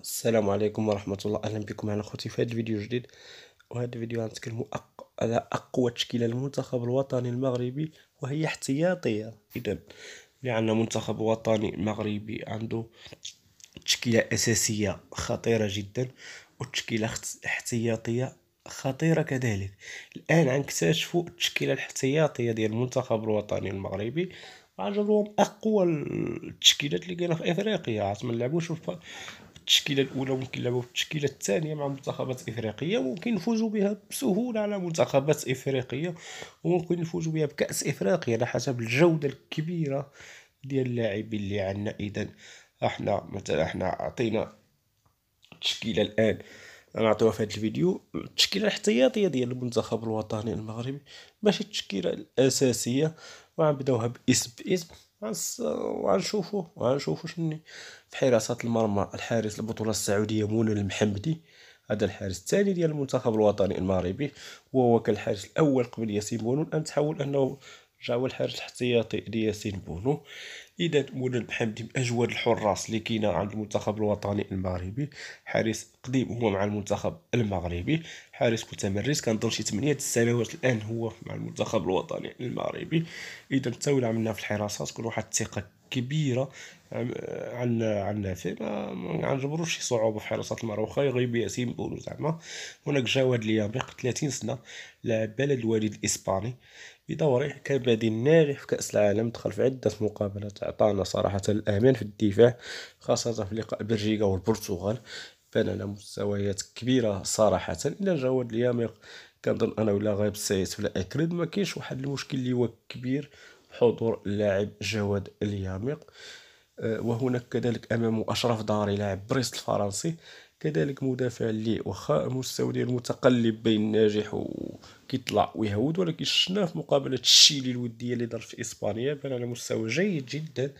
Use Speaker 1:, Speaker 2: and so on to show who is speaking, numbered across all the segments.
Speaker 1: السلام عليكم ورحمة الله أهلا بكم معنا خوتي في هذا الفيديو جديد وهذا الفيديو غنتكلموا أق... على أقوى تشكيلة للمنتخب الوطني المغربي وهي احتياطية إذا لأن منتخب وطني مغربي عنده تشكيلة أساسية خطيرة جدا وتشكيلة احتياطية خطيرة كذلك الآن غنكتشفوا التشكيلة الاحتياطية ديال المنتخب الوطني المغربي عجبهم اقوى التشكيلات اللي كاينه في افريقيا عاد ما نلعبوش التشكيله الاولى ممكن نلعبوا في التشكيله الثانيه مع منتخبات افريقيه ممكن نفوزوا بها بسهوله على منتخبات افريقيه وممكن نفوزوا بها بكاس افريقيا على حسب الجوده الكبيره ديال اللاعبين اللي عندنا اذا احنا مثلا احنا عطينا التشكيله الان نعطيوها في هذا الفيديو التشكيله الاحتياطيه ديال المنتخب الوطني المغربي ماشي التشكيله الاساسيه وغنبداوها باسم باسم وغنشوفو وغنشوفو شني في حراسة المرمى الحارس البطولة السعودية منى المحمدي هذا الحارس الثاني ديال المنتخب الوطني المغربي وهو كان الحارس الاول قبل ياسين بونون ان تحول انه جا هو الحارس الاحتياطي لياسين بونو اذا مولا محمدي من اجود الحراس اللي كاينه عند المنتخب الوطني المغربي حارس قديم هو مع المنتخب المغربي حارس متمرس كنظن شي 8 سنوات الان هو مع المنتخب الوطني المغربي اذا تولى عملنا في الحراسه تكون واحد الثقه كبيره عن عن فيه ما غنجبروش شي صعوبه في حراسه المرة واخا يغيب ياسين بونو زعما هناك جواد ليابيق 30 سنه لاعب بلد الوالد الاسباني بدوره كبادي ناجح في كأس العالم دخل في عدة مقابلات أعطانا صراحة الأمان في الدفاع خاصة في لقاء بلجيكا والبرتغال بان على مستويات كبيرة صراحة إلا جواد اليامق كنظن أنا ولا غايب سايس ولا اكريد ما كاينش واحد المشكل اللي هو كبير حضور اللاعب جواد اليامق آه، وهناك كذلك امام أشرف داري لاعب بريست الفرنسي كذلك مدافع اللي واخا مستوى متقلب بين ناجح و كيطلع ويهود ولكن شفنا في مقابله الشيلي الوديه اللي دارت في اسبانيا بان على مستوى جيد جدا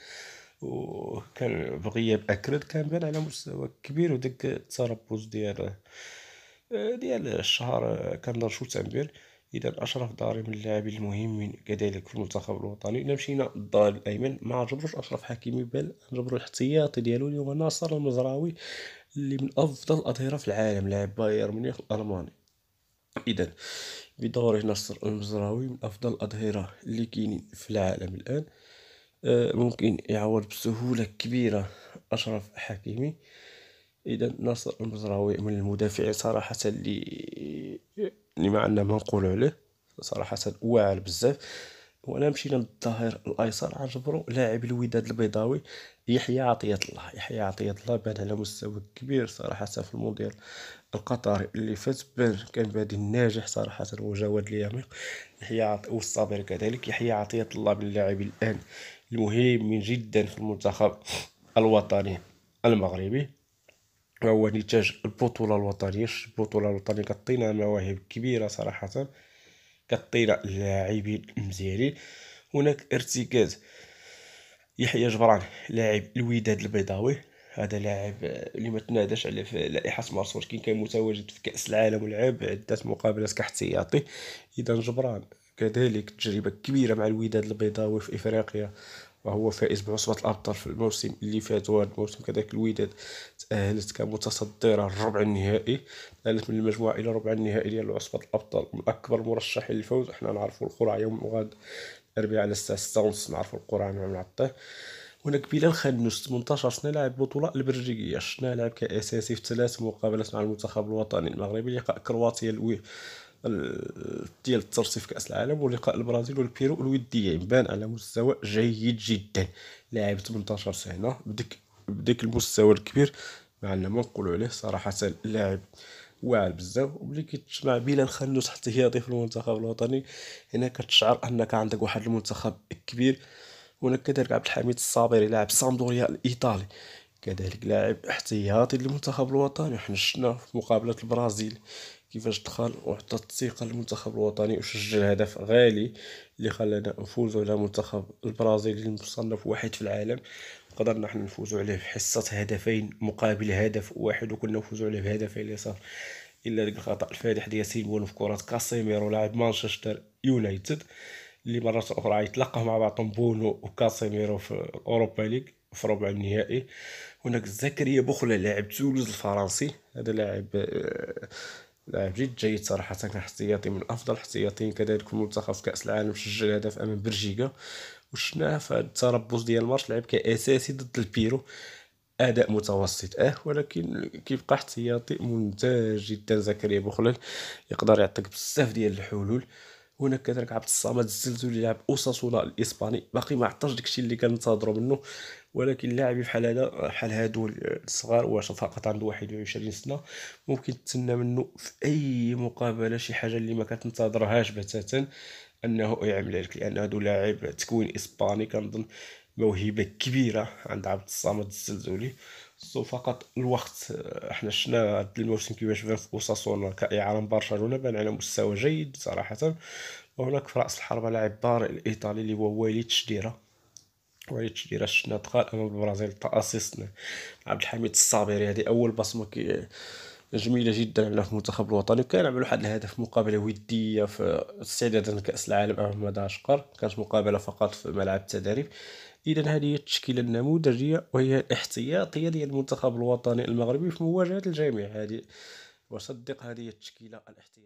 Speaker 1: وكان بغياب اكرد كان بان على مستوى كبير وداك التربص ديال ديال الشهر كان دار شو تنبير اذا اشرف داري من اللاعبين المهمين كذلك في المنتخب الوطني الا مشينا للدار الايمن ما عجبوش اشرف حكيمي بل جبروا الاحتياطي ديالو اللي هو ناصر المزراوي اللي من افضل الاظهره في العالم لاعب بايرن ميونخ الالماني إذا بدور نصر المزراوي من أفضل الأظهرة اللي كاينين في العالم الآن آه، ممكن يعوض بسهولة كبيرة أشرف حكيمي إذا نصر المزراوي من المدافعين صراحة اللي اللي ما عندنا ما نقول عليه صراحة واعر بزاف وانا مشينا للظهير الايسر عجبرو لاعب الوداد البيضاوي يحيى عطيه الله يحيى عطيه الله بان على مستوى كبير صراحه في المونديال القطري اللي فات بان كان بادي ناجح صراحه وجواد اليمين يحيى والصابر كذلك يحيى عطيه الله من اللاعبين الان المهمين جدا في المنتخب الوطني المغربي وهو نتاج البطوله الوطنيه البطوله الوطنيه كطينا مواهب كبيره صراحه كطير لاعبين مزيانين هناك ارتكاز يحيى جبران لاعب الوداد البيضاوي هذا لاعب اللي ما تناداش عليه في لائحه مارس ولكن كان متواجد في كاس العالم ولعب عده مقابلات كاحتياطي اذا جبران كذلك تجربه كبيره مع الوداد البيضاوي في افريقيا وهو فائز بعصبة الأبطال في الموسم اللي فات وهذا الموسم كذلك الوداد تأهلت كمتصدرة الربع النهائي تأهلت من المجموعة إلى ربع النهائي ديال عصبة الأبطال من أكبر مرشحين للفوز حنا نعرفوا القرعة يوم غاد الأربعاء على الساعة ستة ونص نعرفوا القرعة مع نعطيه هناك بلال خانوس 18 سنه لاعب بطوله البلجيكيه شنا لعب كاساسي في ثلاث مقابلات مع المنتخب الوطني المغربي لقاء كرواتيا ديال الترصيف في كاس العالم ولقاء البرازيل والبيرو الوديه بان على مستوى جيد جدا لاعب 18 سنه بديك بديك المستوى الكبير مع ما نقولوا عليه صراحه لاعب واعر بزاف وملي كيتجمع بلا خلوت حتى هي في المنتخب الوطني هنا كتشعر انك عندك واحد المنتخب كبير هناك كذلك عبد الحميد الصابري لاعب سامدوريا الايطالي كذلك لاعب احتياطي للمنتخب الوطني وحنا شفنا في مقابله البرازيل كيفاش دخل وعطى الثقه للمنتخب الوطني وسجل هدف غالي اللي خلانا نفوزوا على منتخب البرازيل المصنف واحد في العالم قدرنا حنا نفوزوا عليه بحصه هدفين مقابل هدف واحد وكنا نفوزوا عليه بهدفين اليسار الا ديك الخطا الفادح ديال سيمون في كره كاسيميرو لاعب مانشستر يونايتد اللي مرات اخرى يتلاقاو مع بعضهم بونو وكاسيميرو في اوروبا ليغ في ربع النهائي هناك زكريا بوخلا لاعب تولوز الفرنسي هذا لاعب آه، لاعب جد جيد صراحة كان احتياطي من أفضل احتياطيين كذلك منتخب كأس العالم سجل هدف أمام بلجيكا وشناه في التربص ديال الماتش لعب كأساسي ضد البيرو اداء متوسط اه ولكن كيبقى احتياطي ممتاز جدا زكريا بوخلال يقدر يعطيك بزاف ديال الحلول هناك كذلك عبد الصمد الزلزولي لعب اوساسونا الاسباني باقي ما عطاش داكشي اللي كننتظروا منه ولكن لاعب بحال هذا بحال هادو الصغار واش فقط عنده 21 سنه ممكن تسنى منه في اي مقابله شي حاجه اللي ما كتنتظرهاش بتاتا انه يعمل لك لان هادو لاعب تكوين اسباني كنظن موهبه كبيره عند عبد الصمد الزلزولي سو فقط الوقت احنا آه، شفنا هاد الموسم كيفاش بان في اوساسونا كاعاره برشلونه بان على مستوى جيد صراحه وهناك في راس الحربه لاعب بارع الايطالي اللي هو واليد شديره واليد شديره شفنا دخل امام البرازيل تاسيس عبد الحميد الصابري هذه اول بصمه كي جميله جدا على المنتخب الوطني وكان عمل واحد الهدف مقابله وديه في استعدادا لكاس العالم امام مدغشقر كانت مقابله فقط في ملعب التدريب اذا هذه هي التشكيله النموذجيه وهي الاحتياطيه ديال المنتخب الوطني المغربي في مواجهه الجميع هذه وصدق هذه التشكيله الاحتياطيه